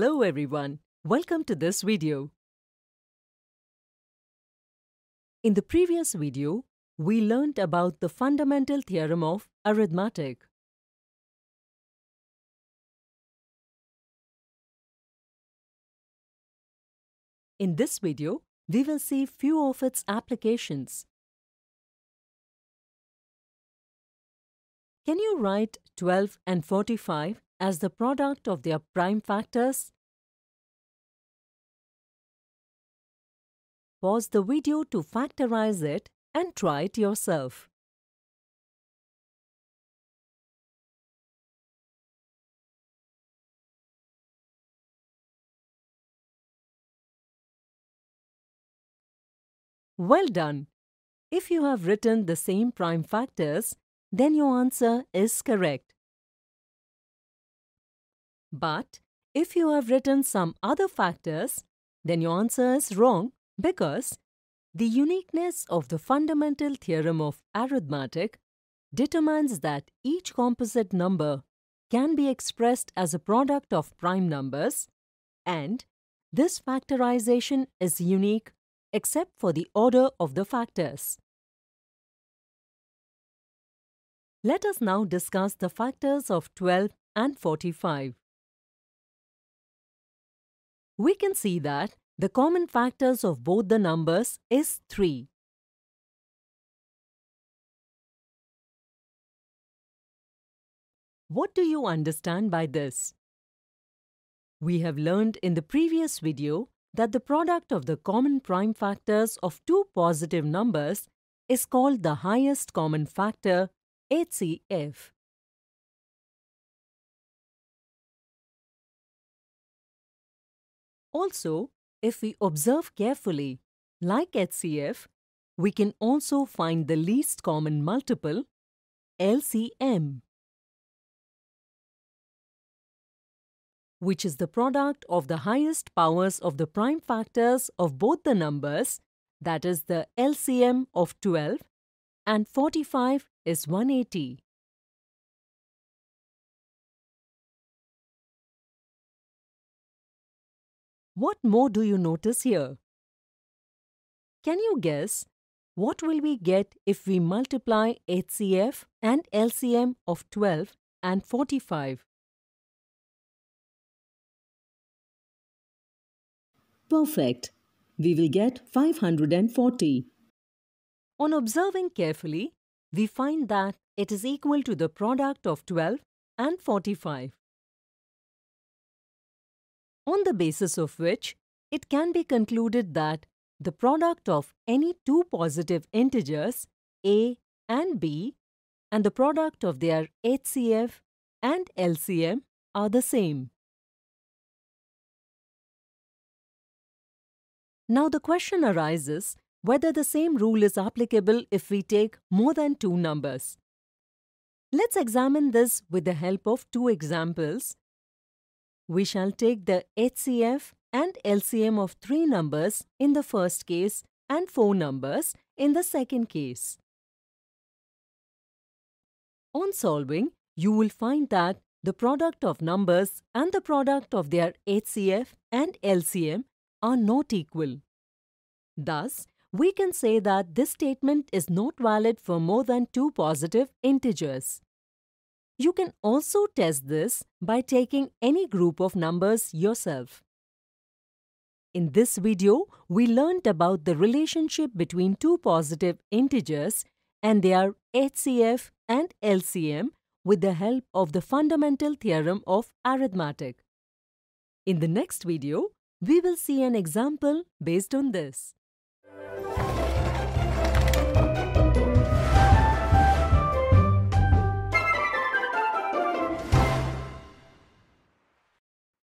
Hello everyone, welcome to this video. In the previous video, we learned about the fundamental theorem of arithmetic. In this video, we will see few of its applications. Can you write 12 and 45 as the product of their prime factors, pause the video to factorize it and try it yourself. Well done! If you have written the same prime factors, then your answer is correct. But if you have written some other factors, then your answer is wrong because the uniqueness of the fundamental theorem of arithmetic determines that each composite number can be expressed as a product of prime numbers and this factorization is unique except for the order of the factors. Let us now discuss the factors of 12 and 45 we can see that the common factors of both the numbers is 3. What do you understand by this? We have learned in the previous video that the product of the common prime factors of two positive numbers is called the highest common factor, HCF. Also, if we observe carefully, like HCF, we can also find the least common multiple, LCM, which is the product of the highest powers of the prime factors of both the numbers, that is the LCM of 12, and 45 is 180. What more do you notice here? Can you guess what will we get if we multiply HCF and LCM of 12 and 45? Perfect. We will get 540. On observing carefully, we find that it is equal to the product of 12 and 45 on the basis of which it can be concluded that the product of any two positive integers a and b and the product of their HCF and LCM are the same. Now the question arises whether the same rule is applicable if we take more than two numbers. Let's examine this with the help of two examples we shall take the HCF and LCM of 3 numbers in the first case and 4 numbers in the second case. On solving, you will find that the product of numbers and the product of their HCF and LCM are not equal. Thus, we can say that this statement is not valid for more than two positive integers. You can also test this by taking any group of numbers yourself. In this video, we learnt about the relationship between two positive integers and their HCF and LCM with the help of the fundamental theorem of arithmetic. In the next video, we will see an example based on this.